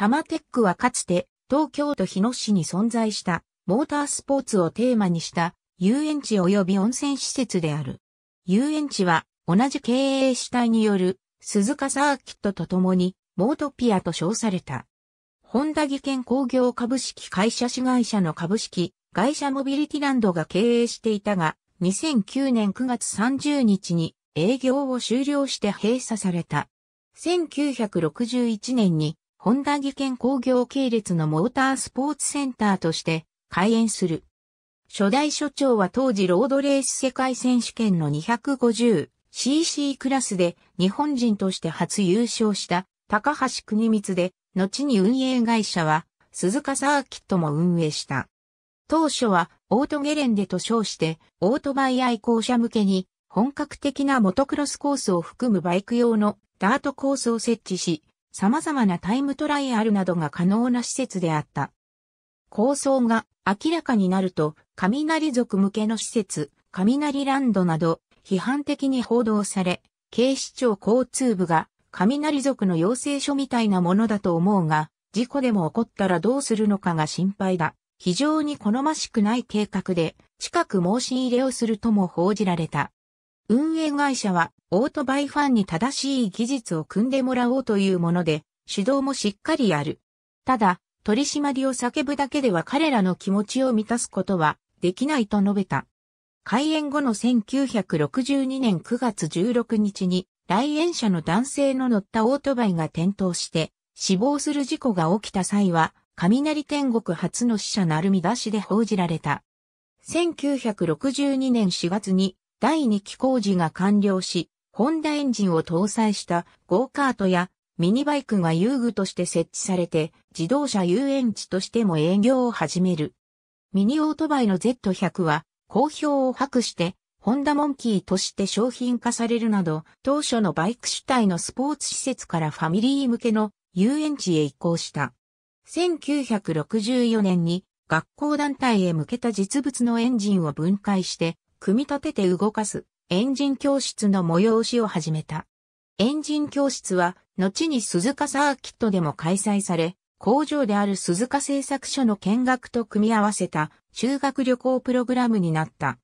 タマテックはかつて東京都日野市に存在したモータースポーツをテーマにした遊園地及び温泉施設である。遊園地は同じ経営主体による鈴鹿サーキットと共にモートピアと称された。ホンダ技研工業株式会社子会社の株式会社モビリティランドが経営していたが、2009年9月30日に営業を終了して閉鎖された。1961年に本田技研工業系列のモータースポーツセンターとして開園する。初代所長は当時ロードレース世界選手権の 250cc クラスで日本人として初優勝した高橋国光で、後に運営会社は鈴鹿サーキットも運営した。当初はオートゲレンデと称してオートバイ愛好者向けに本格的なモトクロスコースを含むバイク用のダートコースを設置し、様々なタイムトライアルなどが可能な施設であった。構想が明らかになると、雷族向けの施設、雷ランドなど、批判的に報道され、警視庁交通部が、雷族の要請書みたいなものだと思うが、事故でも起こったらどうするのかが心配だ。非常に好ましくない計画で、近く申し入れをするとも報じられた。運営会社はオートバイファンに正しい技術を組んでもらおうというもので、指導もしっかりやる。ただ、取り締まりを叫ぶだけでは彼らの気持ちを満たすことはできないと述べた。開園後の1962年9月16日に来園者の男性の乗ったオートバイが転倒して死亡する事故が起きた際は雷天国初の死者なる見出しで報じられた。1962年4月に第2期工事が完了し、ホンダエンジンを搭載したゴーカートやミニバイクが遊具として設置されて自動車遊園地としても営業を始める。ミニオートバイの Z100 は好評を博してホンダモンキーとして商品化されるなど当初のバイク主体のスポーツ施設からファミリー向けの遊園地へ移行した。1964年に学校団体へ向けた実物のエンジンを分解して組み立てて動かすエンジン教室の催しを始めた。エンジン教室は、後に鈴鹿サーキットでも開催され、工場である鈴鹿製作所の見学と組み合わせた修学旅行プログラムになった。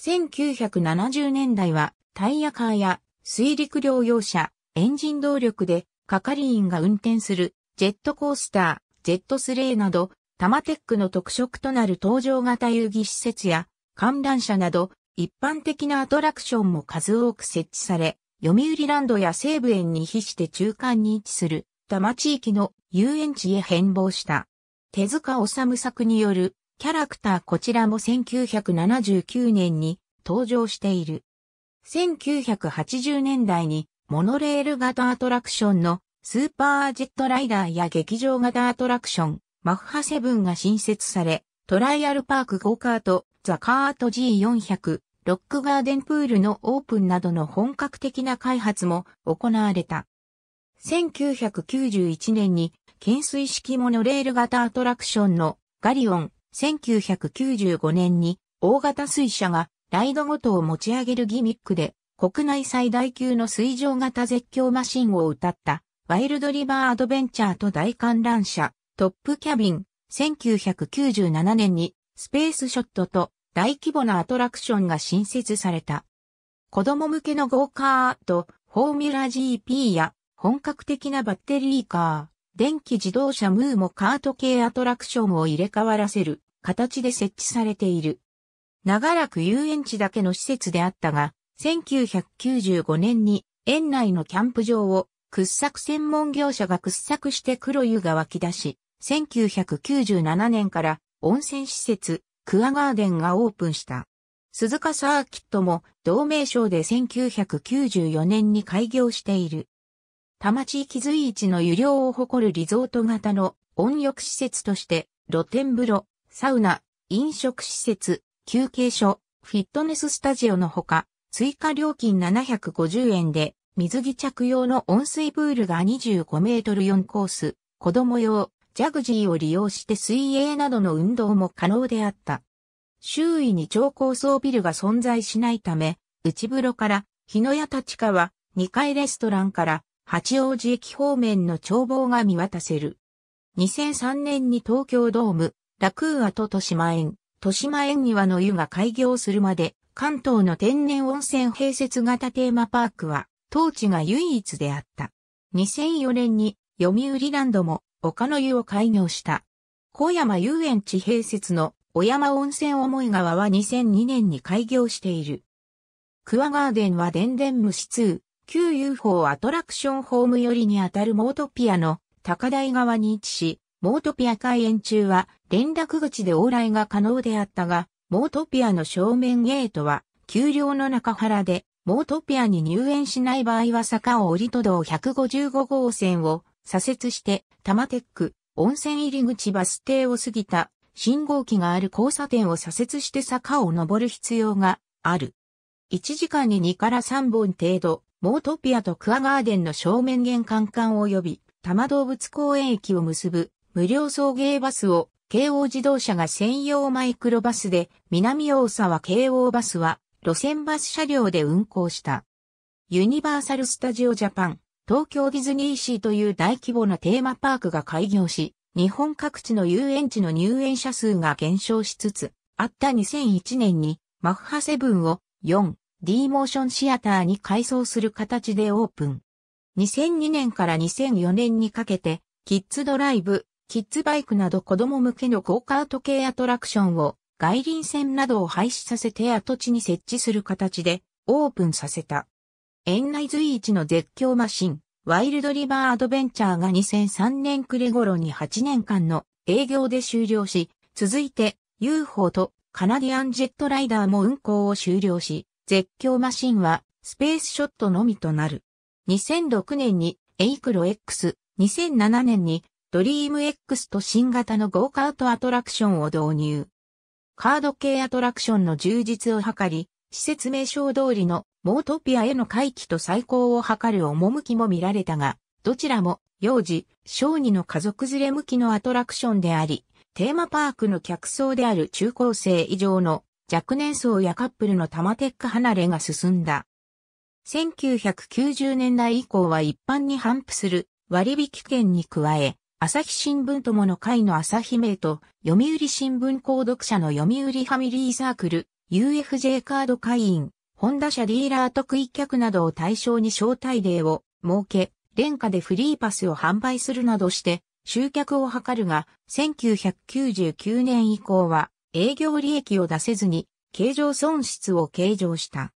1970年代はタイヤカーや水陸両用車、エンジン動力で係員が運転するジェットコースター、ジェットスレーなど、タマテックの特色となる登場型遊戯施設や観覧車など、一般的なアトラクションも数多く設置され、読売ランドや西武園に比して中間に位置する、多摩地域の遊園地へ変貌した。手塚治虫作による、キャラクターこちらも1979年に登場している。1980年代に、モノレール型アトラクションのスーパージェットライダーや劇場型アトラクション、マッハセブンが新設され、トライアルパークゴーカート、ザカート G400、ロックガーデンプールのオープンなどの本格的な開発も行われた。1991年に懸垂式モノレール型アトラクションのガリオン、1995年に大型水車がライドごとを持ち上げるギミックで国内最大級の水上型絶叫マシンを歌ったワイルドリバーアドベンチャーと大観覧車トップキャビン1997年にスペースショットと大規模なアトラクションが新設された。子供向けのゴーカーとフォーミュラ GP や本格的なバッテリーカー、電気自動車ムーもカート系アトラクションを入れ替わらせる形で設置されている。長らく遊園地だけの施設であったが、1995年に園内のキャンプ場を掘削専門業者が掘削して黒湯が湧き出し、1997年から温泉施設、クアガーデンがオープンした。鈴鹿サーキットも同名称で1994年に開業している。多摩地域随一の湯量を誇るリゾート型の温浴施設として、露天風呂、サウナ、飲食施設、休憩所、フィットネススタジオのほか、追加料金750円で、水着着用の温水プールが25メートル4コース、子供用、ジャグジーを利用して水泳などの運動も可能であった。周囲に超高層ビルが存在しないため、内風呂から日野屋立川、2階レストランから八王子駅方面の眺望が見渡せる。2003年に東京ドーム、ラクーアと豊島園、豊島園庭の湯が開業するまで、関東の天然温泉併設型テーマパークは、当地が唯一であった。2004年に読売ランドも丘の湯を開業した。小山遊園地併設の小山温泉思い川は2002年に開業している。クワガーデンは電電虫2、旧 UFO アトラクションホーム寄りにあたるモートピアの高台側に位置し、モートピア開園中は連絡口で往来が可能であったが、モートピアの正面ゲートは、丘陵の中原で、モートピアに入園しない場合は坂を降り都道155号線を左折して、タマテック、温泉入り口バス停を過ぎた、信号機がある交差点を左折して坂を登る必要がある。1時間に2から3本程度、モートピアとクアガーデンの正面玄関間及び、多摩動物公園駅を結ぶ無料送迎バスを京王自動車が専用マイクロバスで、南大沢京王バスは路線バス車両で運行した。ユニバーサル・スタジオ・ジャパン、東京ディズニーシーという大規模なテーマパークが開業し、日本各地の遊園地の入園者数が減少しつつ、あった2001年にマッハセブンを 4D モーションシアターに改装する形でオープン。2002年から2004年にかけて、キッズドライブ、キッズバイクなど子供向けのゴーカート系アトラクションを外輪線などを廃止させて跡地に設置する形でオープンさせた。園内随一の絶叫マシン、ワイルドリバーアドベンチャーが2003年暮れ頃に8年間の営業で終了し、続いて UFO とカナディアンジェットライダーも運行を終了し、絶叫マシンはスペースショットのみとなる。2006年にエイクロ X、2007年にドリーム X と新型のゴーカートアトラクションを導入。カード系アトラクションの充実を図り、施設名称通りのモートピアへの回帰と再興を図る趣も見られたが、どちらも幼児、小児の家族連れ向きのアトラクションであり、テーマパークの客層である中高生以上の若年層やカップルのタマテック離れが進んだ。1990年代以降は一般に反布する割引券に加え、朝日新聞友の会の朝日名と、読売新聞購読者の読売ファミリーサークル、UFJ カード会員、ホンダ社ディーラー得意客などを対象に招待例を設け、廉価でフリーパスを販売するなどして、集客を図るが、1999年以降は営業利益を出せずに、経常損失を計上した。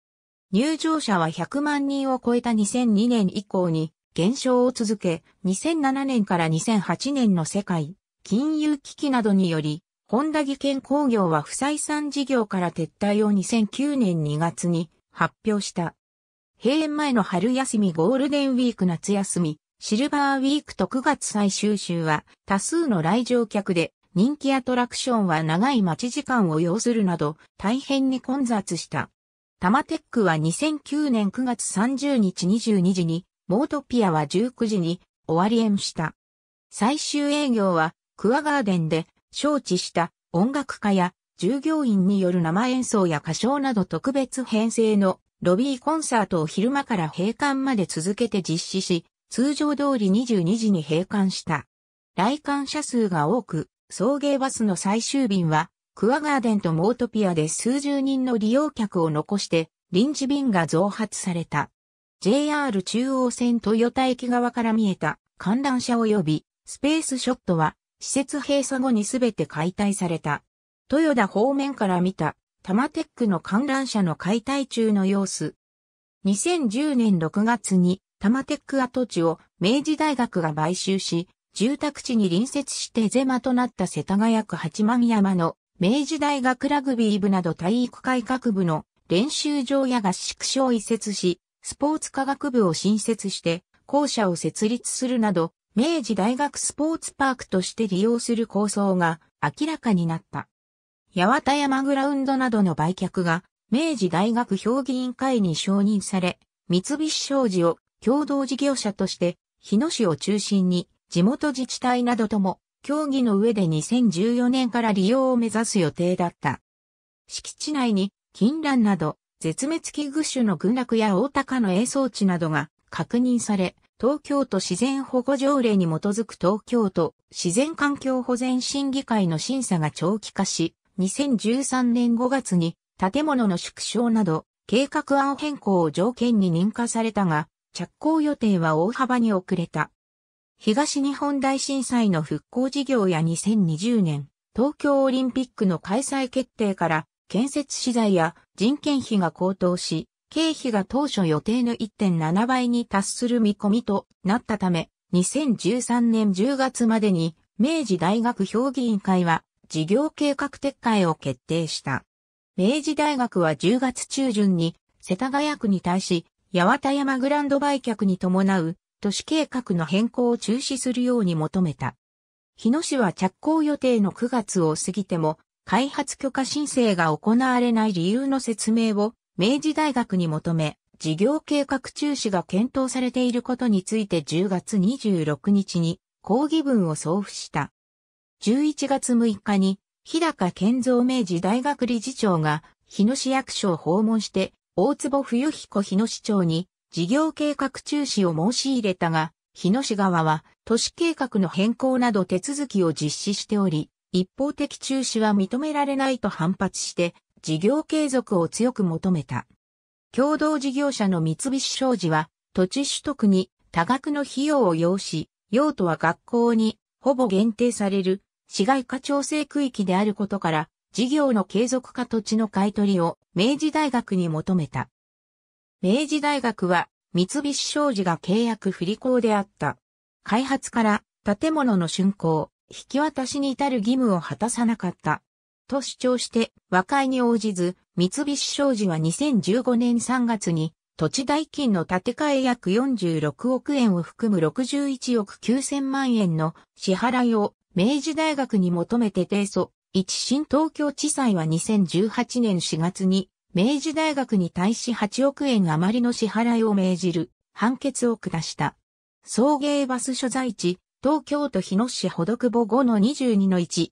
入場者は100万人を超えた2002年以降に減少を続け、2007年から2008年の世界、金融危機などにより本田技研工業は不採算事業から撤退を2009年2月に発表した。閉園前の春休みゴールデンウィーク夏休み、シルバーウィークと9月最終週は多数の来場客で人気アトラクションは長い待ち時間を要するなど大変に混雑した。タマテックは2009年9月30日22時に、モートピアは19時に終わり演した。最終営業はクアガーデンで招致した音楽家や従業員による生演奏や歌唱など特別編成のロビーコンサートを昼間から閉館まで続けて実施し、通常通り22時に閉館した。来館者数が多く、送迎バスの最終便は、クワガーデンとモートピアで数十人の利用客を残して、臨時便が増発された。JR 中央線豊田駅側から見えた観覧車及びスペースショットは施設閉鎖後にすべて解体された。豊田方面から見た、タマテックの観覧車の解体中の様子。2010年6月に、タマテック跡地を明治大学が買収し、住宅地に隣接してゼマとなった世田谷区八幡山の明治大学ラグビー部など体育改革部の練習場や合宿所を移設し、スポーツ科学部を新設して、校舎を設立するなど、明治大学スポーツパークとして利用する構想が明らかになった。八幡山グラウンドなどの売却が明治大学評議員会に承認され、三菱商事を共同事業者として日野市を中心に地元自治体などとも協議の上で2014年から利用を目指す予定だった。敷地内に金蘭など絶滅危惧種の群落や大鷹の営装地などが確認され、東京都自然保護条例に基づく東京都自然環境保全審議会の審査が長期化し、2013年5月に建物の縮小など計画案変更を条件に認可されたが、着工予定は大幅に遅れた。東日本大震災の復興事業や2020年、東京オリンピックの開催決定から建設資材や人件費が高騰し、経費が当初予定の1.7倍に達する見込みとなったため、2013年10月までに明治大学評議員会は事業計画撤回を決定した。明治大学は10月中旬に世田谷区に対し八幡山グランド売却に伴う都市計画の変更を中止するように求めた。日野市は着工予定の9月を過ぎても開発許可申請が行われない理由の説明を明治大学に求め、事業計画中止が検討されていることについて10月26日に抗議文を送付した。11月6日に、日高健三明治大学理事長が、日野市役所を訪問して、大坪冬彦日野市長に、事業計画中止を申し入れたが、日野市側は、都市計画の変更など手続きを実施しており、一方的中止は認められないと反発して、事業継続を強く求めた。共同事業者の三菱商事は、土地取得に多額の費用を要し、用途は学校にほぼ限定される市街化調整区域であることから、事業の継続化土地の買い取りを明治大学に求めた。明治大学は三菱商事が契約不履行であった。開発から建物の竣工、引き渡しに至る義務を果たさなかった。と主張して和解に応じず、三菱商事は2015年3月に土地代金の建て替え約46億円を含む61億9000万円の支払いを明治大学に求めて提訴。一新東京地裁は2018年4月に明治大学に対し8億円余りの支払いを命じる判決を下した。送迎バス所在地、東京都日野市保土久保5の22の1、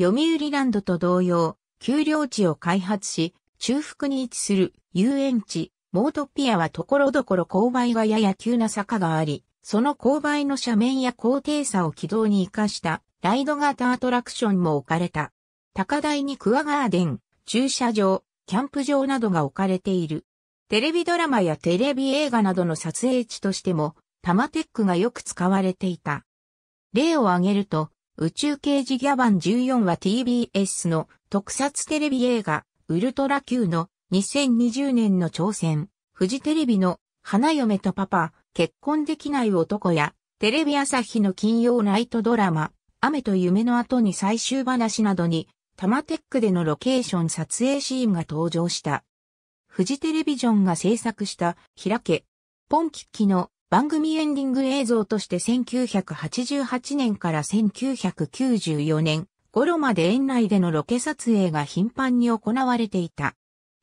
読売ランドと同様、丘陵地を開発し、中腹に位置する遊園地、モートピアはところどころ勾配がやや急な坂があり、その勾配の斜面や高低差を軌道に活かしたライド型アトラクションも置かれた。高台にクアガーデン、駐車場、キャンプ場などが置かれている。テレビドラマやテレビ映画などの撮影地としても、タマテックがよく使われていた。例を挙げると、宇宙刑事ギャバン14は TBS の特撮テレビ映画、ウルトラ Q の2020年の挑戦、フジテレビの花嫁とパパ、結婚できない男や、テレビ朝日の金曜ナイトドラマ、雨と夢の後に最終話などに、タマテックでのロケーション撮影シーンが登場した。フジテレビジョンが制作した、開け、ポンキッキの番組エンディング映像として1988年から1994年頃まで園内でのロケ撮影が頻繁に行われていた。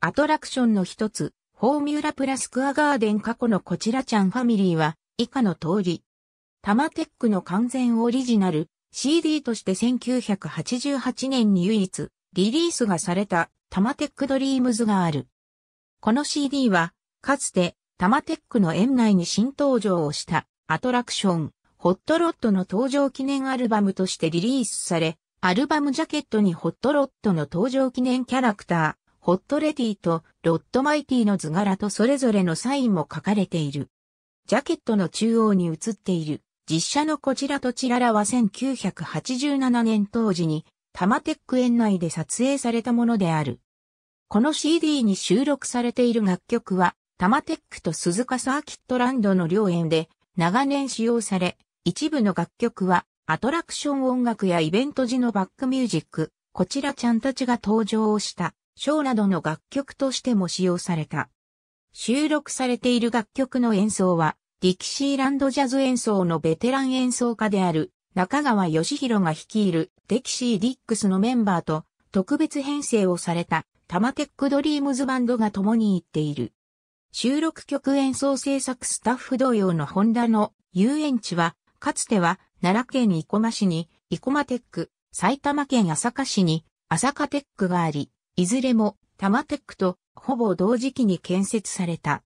アトラクションの一つ、フォーミュラプラスクアガーデン過去のこちらちゃんファミリーは以下の通り。タマテックの完全オリジナル CD として1988年に唯一リリースがされたタマテックドリームズがある。この CD はかつてタマテックの園内に新登場をしたアトラクション、ホットロットの登場記念アルバムとしてリリースされ、アルバムジャケットにホットロットの登場記念キャラクター、ホットレディとロットマイティの図柄とそれぞれのサインも書かれている。ジャケットの中央に写っている実写のこちらとちららは1987年当時にタマテック園内で撮影されたものである。この CD に収録されている楽曲はタマテックと鈴鹿サーキットランドの両園で長年使用され、一部の楽曲はアトラクション音楽やイベント時のバックミュージック、こちらちゃんたちが登場をしたショーなどの楽曲としても使用された。収録されている楽曲の演奏は、ディキシーランドジャズ演奏のベテラン演奏家である中川義弘が率いるデキシー・ディックスのメンバーと特別編成をされたタマテックドリームズバンドが共に行っている。収録曲演奏制作スタッフ同様のホンダの遊園地は、かつては奈良県生駒市に生駒テック、埼玉県朝霞市に朝霞テックがあり、いずれも多摩テックとほぼ同時期に建設された。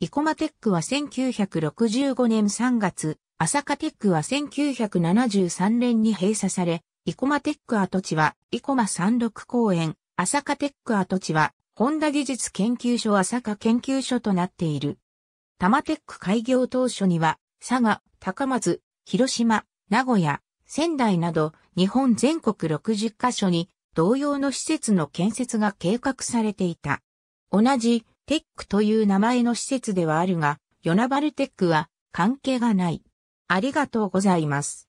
生駒テックは1965年3月、朝霞テックは1973年に閉鎖され、生駒テック跡地は生駒三六公園、朝霞テック跡地はホンダ技術研究所は佐賀研究所となっている。タマテック開業当初には、佐賀、高松、広島、名古屋、仙台など日本全国60カ所に同様の施設の建設が計画されていた。同じテックという名前の施設ではあるが、ヨナバルテックは関係がない。ありがとうございます。